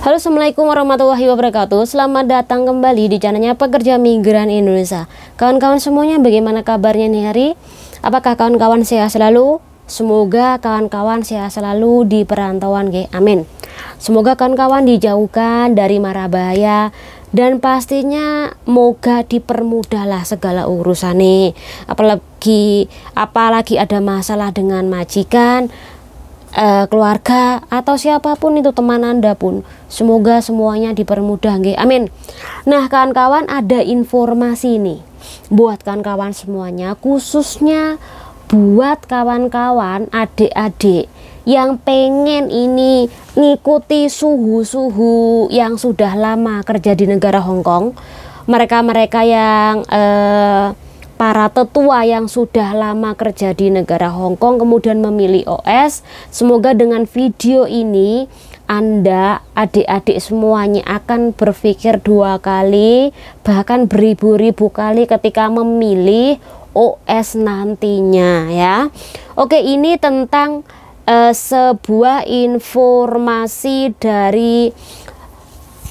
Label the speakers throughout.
Speaker 1: Halo Assalamualaikum warahmatullahi wabarakatuh Selamat datang kembali di channelnya Pekerja Migran Indonesia Kawan-kawan semuanya bagaimana kabarnya nih hari? Apakah kawan-kawan sehat selalu? Semoga kawan-kawan sehat selalu di perantauan ge. Amin Semoga kawan-kawan dijauhkan dari marabaya dan pastinya moga dipermudahlah segala urusan nih apalagi apalagi ada masalah dengan majikan eh, keluarga atau siapapun itu teman Anda pun. Semoga semuanya dipermudah nggih. Amin. Nah, kawan-kawan ada informasi nih buat kawan-kawan semuanya khususnya buat kawan-kawan adik-adik yang pengen ini ngikuti suhu-suhu yang sudah lama kerja di negara Hongkong mereka-mereka yang eh, para tetua yang sudah lama kerja di negara Hong Kong kemudian memilih OS. Semoga dengan video ini Anda, adik-adik semuanya akan berpikir dua kali, bahkan beribu-ribu kali ketika memilih OS nantinya ya. Oke, ini tentang uh, sebuah informasi dari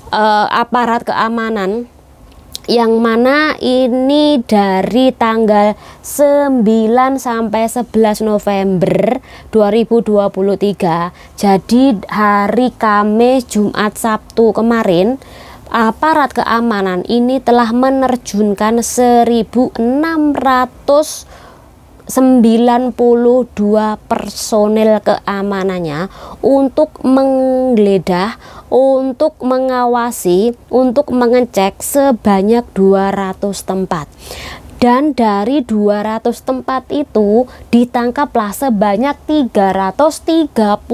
Speaker 1: uh, aparat keamanan yang mana ini dari tanggal 9 sampai 11 November 2023 jadi hari Kamis Jumat Sabtu kemarin aparat keamanan ini telah menerjunkan 1600 92 personel keamanannya untuk menggeledah untuk mengawasi, untuk mengecek sebanyak 200 tempat dan dari 200 tempat itu ditangkaplah sebanyak 335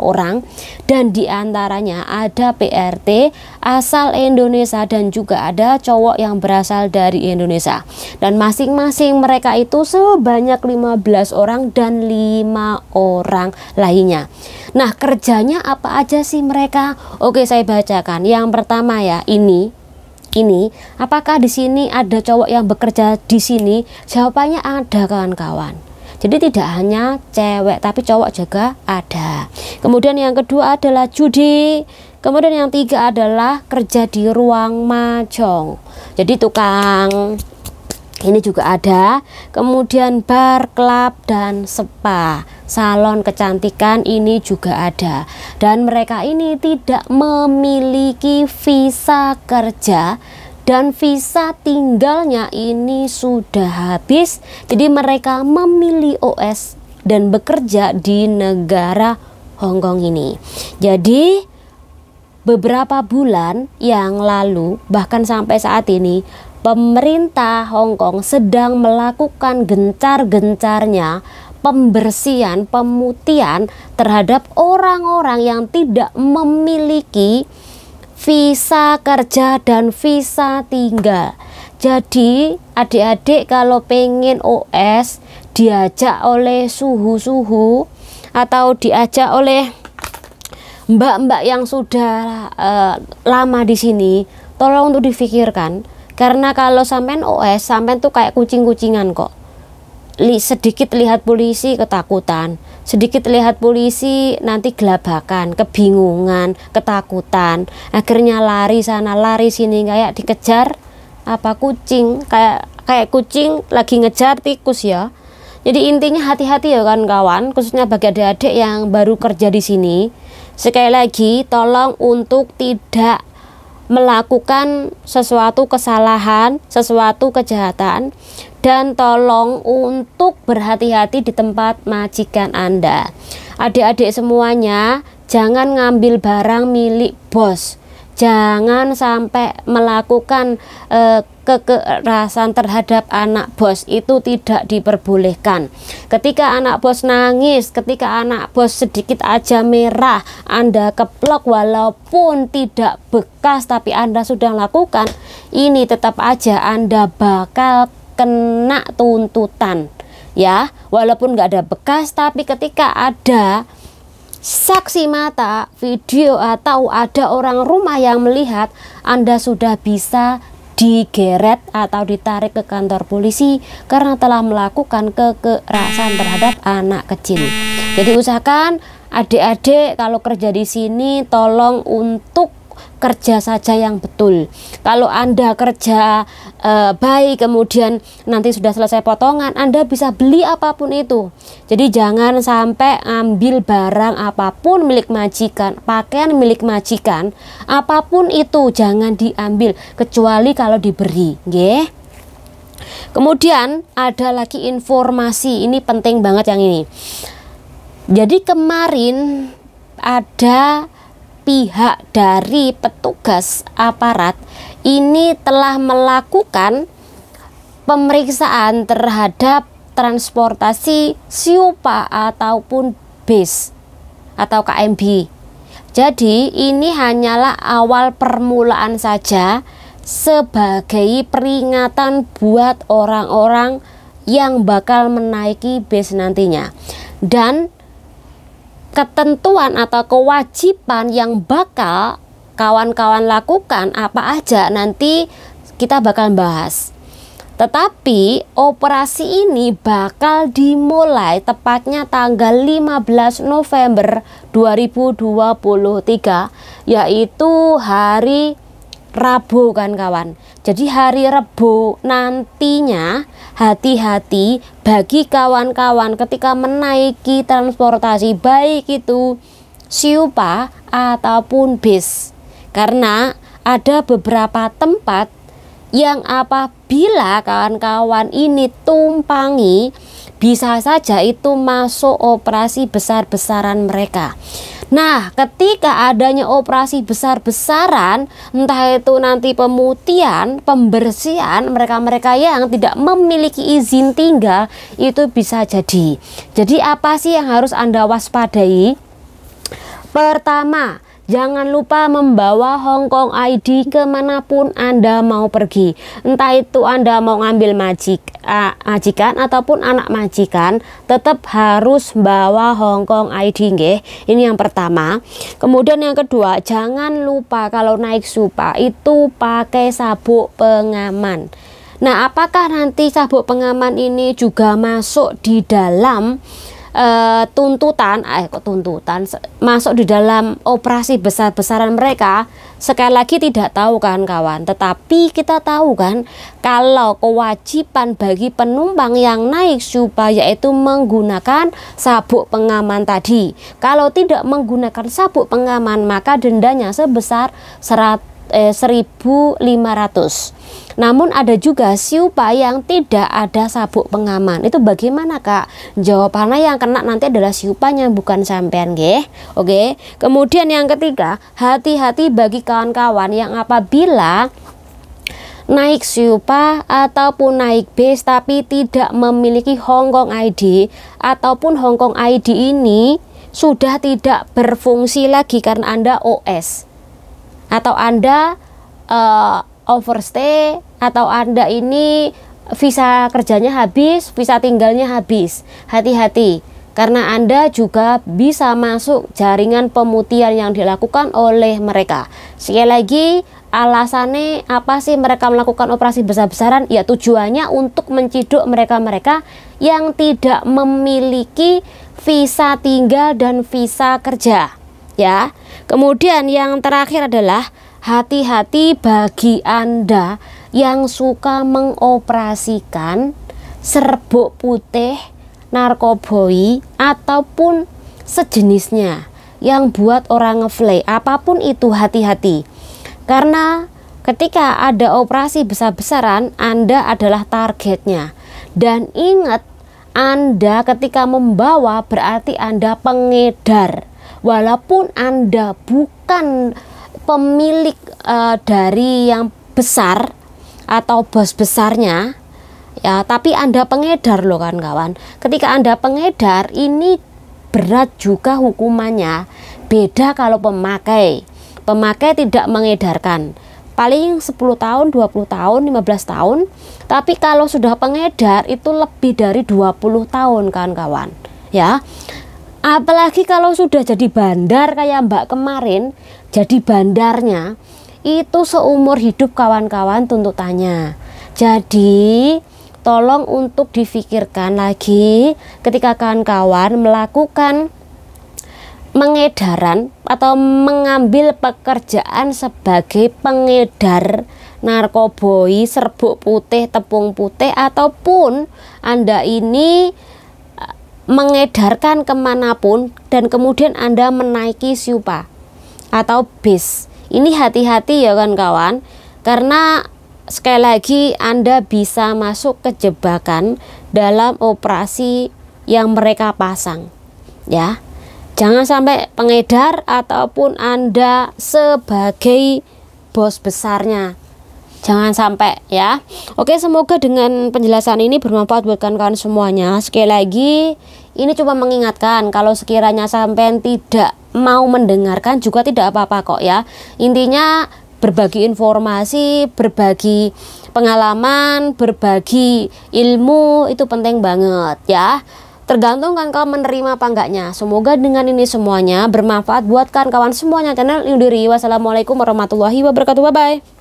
Speaker 1: orang dan diantaranya ada PRT asal Indonesia dan juga ada cowok yang berasal dari Indonesia dan masing-masing mereka itu sebanyak 15 orang dan 5 orang lainnya nah kerjanya apa aja sih mereka oke saya bacakan yang pertama ya ini ini, apakah di sini ada cowok yang bekerja di sini? Jawabannya ada kawan-kawan. Jadi tidak hanya cewek tapi cowok juga ada. Kemudian yang kedua adalah judi. Kemudian yang tiga adalah kerja di ruang majong. Jadi tukang ini juga ada kemudian bar, klub, dan spa salon kecantikan ini juga ada dan mereka ini tidak memiliki visa kerja dan visa tinggalnya ini sudah habis jadi mereka memilih OS dan bekerja di negara Hongkong ini jadi beberapa bulan yang lalu bahkan sampai saat ini pemerintah Hong Kong sedang melakukan gencar-gencarnya pembersihan, pemutihan terhadap orang-orang yang tidak memiliki visa kerja dan visa tinggal. Jadi, adik-adik kalau pengen OS diajak oleh suhu-suhu atau diajak oleh mbak-mbak yang sudah uh, lama di sini, tolong untuk difikirkan karena kalau sampean OS, sampean tuh kayak kucing-kucingan kok. Li, sedikit lihat polisi ketakutan, sedikit lihat polisi nanti gelabakan, kebingungan, ketakutan, akhirnya lari sana lari sini kayak dikejar apa kucing, kayak kayak kucing lagi ngejar tikus ya. Jadi intinya hati-hati ya kan kawan, khususnya bagi adik-adik yang baru kerja di sini. Sekali lagi, tolong untuk tidak melakukan sesuatu kesalahan, sesuatu kejahatan, dan tolong untuk berhati-hati di tempat majikan Anda. Adik-adik semuanya, jangan ngambil barang milik bos, jangan sampai melakukan eh, kekerasan terhadap anak bos itu tidak diperbolehkan. Ketika anak bos nangis, ketika anak bos sedikit aja merah, Anda keplok walaupun tidak bekas tapi Anda sudah lakukan, ini tetap aja Anda bakal kena tuntutan. Ya, walaupun nggak ada bekas tapi ketika ada saksi mata, video atau ada orang rumah yang melihat, Anda sudah bisa digeret atau ditarik ke kantor polisi karena telah melakukan kekerasan terhadap anak kecil. Jadi usahakan adik-adik kalau kerja di sini tolong untuk kerja saja yang betul. Kalau Anda kerja e, baik kemudian nanti sudah selesai potongan, Anda bisa beli apapun itu. Jadi jangan sampai ambil barang apapun milik majikan, pakaian milik majikan, apapun itu jangan diambil kecuali kalau diberi, nggih. Kemudian ada lagi informasi, ini penting banget yang ini. Jadi kemarin ada pihak dari petugas aparat ini telah melakukan pemeriksaan terhadap transportasi SIUPA ataupun bis atau KMB. Jadi ini hanyalah awal permulaan saja sebagai peringatan buat orang-orang yang bakal menaiki bis nantinya. Dan ketentuan atau kewajiban yang bakal kawan-kawan lakukan apa aja nanti kita bakal bahas. Tetapi operasi ini bakal dimulai tepatnya tanggal 15 November 2023 yaitu hari Rabu kan kawan. Jadi hari Rabu nantinya hati-hati bagi kawan-kawan ketika menaiki transportasi baik itu siupa ataupun bis. Karena ada beberapa tempat yang apabila kawan-kawan ini tumpangi bisa saja itu masuk operasi besar-besaran mereka. Nah, ketika adanya operasi besar-besaran, entah itu nanti pemutihan, pembersihan, mereka-mereka yang tidak memiliki izin tinggal itu bisa jadi. Jadi apa sih yang harus Anda waspadai? Pertama, Jangan lupa membawa Hong Kong ID kemanapun Anda mau pergi. Entah itu Anda mau ngambil majik, uh, majikan ataupun anak majikan, tetap harus bawa Hong Kong ID Nge. Ini yang pertama. Kemudian yang kedua, jangan lupa kalau naik supa itu pakai sabuk pengaman. Nah, apakah nanti sabuk pengaman ini juga masuk di dalam uh, tuntutan, eh kok tuntutan masuk di dalam operasi besar-besaran mereka, sekali lagi tidak tahu kan kawan, tetapi kita tahu kan kalau kewajiban bagi penumpang yang naik supaya itu menggunakan sabuk pengaman tadi. Kalau tidak menggunakan sabuk pengaman, maka dendanya sebesar 100 1500. Eh, Namun ada juga siupa yang tidak ada sabuk pengaman. Itu bagaimana, Kak? Jawabannya yang kena nanti adalah siupanya bukan sampean, nggih. Oke. Kemudian yang ketiga, hati-hati bagi kawan-kawan yang apabila naik Siupa ataupun naik base tapi tidak memiliki Hongkong ID ataupun Hongkong ID ini sudah tidak berfungsi lagi karena Anda OS atau Anda uh, overstay atau Anda ini visa kerjanya habis, visa tinggalnya habis. Hati-hati karena Anda juga bisa masuk jaringan pemutihan yang dilakukan oleh mereka. Sekali lagi, alasannya apa sih mereka melakukan operasi besar-besaran? Ya tujuannya untuk menciduk mereka-mereka yang tidak memiliki visa tinggal dan visa kerja ya. Kemudian yang terakhir adalah hati-hati bagi Anda yang suka mengoperasikan serbuk putih, narkoboi ataupun sejenisnya yang buat orang ngefly. apapun itu hati-hati karena ketika ada operasi besar-besaran Anda adalah targetnya dan ingat Anda ketika membawa berarti Anda pengedar walaupun Anda bukan pemilik uh, dari yang besar atau bos besarnya ya tapi Anda pengedar loh kan kawan. Ketika Anda pengedar ini berat juga hukumannya. Beda kalau pemakai. Pemakai tidak mengedarkan paling 10 tahun, 20 tahun, 15 tahun. Tapi kalau sudah pengedar itu lebih dari 20 tahun kan kawan. Ya. Apalagi kalau sudah jadi bandar kayak Mbak kemarin, jadi bandarnya itu seumur hidup kawan-kawan tuntutannya. Jadi tolong untuk difikirkan lagi ketika kawan-kawan melakukan mengedaran atau mengambil pekerjaan sebagai pengedar narkoboi, serbuk putih, tepung putih ataupun Anda ini mengedarkan kemanapun dan kemudian Anda menaiki siupa atau bis. Ini hati-hati ya kan kawan, karena sekali lagi Anda bisa masuk ke jebakan dalam operasi yang mereka pasang. Ya. Jangan sampai pengedar ataupun Anda sebagai bos besarnya jangan sampai ya oke semoga dengan penjelasan ini bermanfaat buat kawan-kawan semuanya sekali lagi ini cuma mengingatkan kalau sekiranya sampean tidak mau mendengarkan juga tidak apa-apa kok ya intinya berbagi informasi berbagi pengalaman berbagi ilmu itu penting banget ya tergantung kan kau menerima apa enggaknya. Semoga dengan ini semuanya bermanfaat buat kawan-kawan semuanya. Channel Yudiri. Wassalamualaikum warahmatullahi wabarakatuh. Bye bye.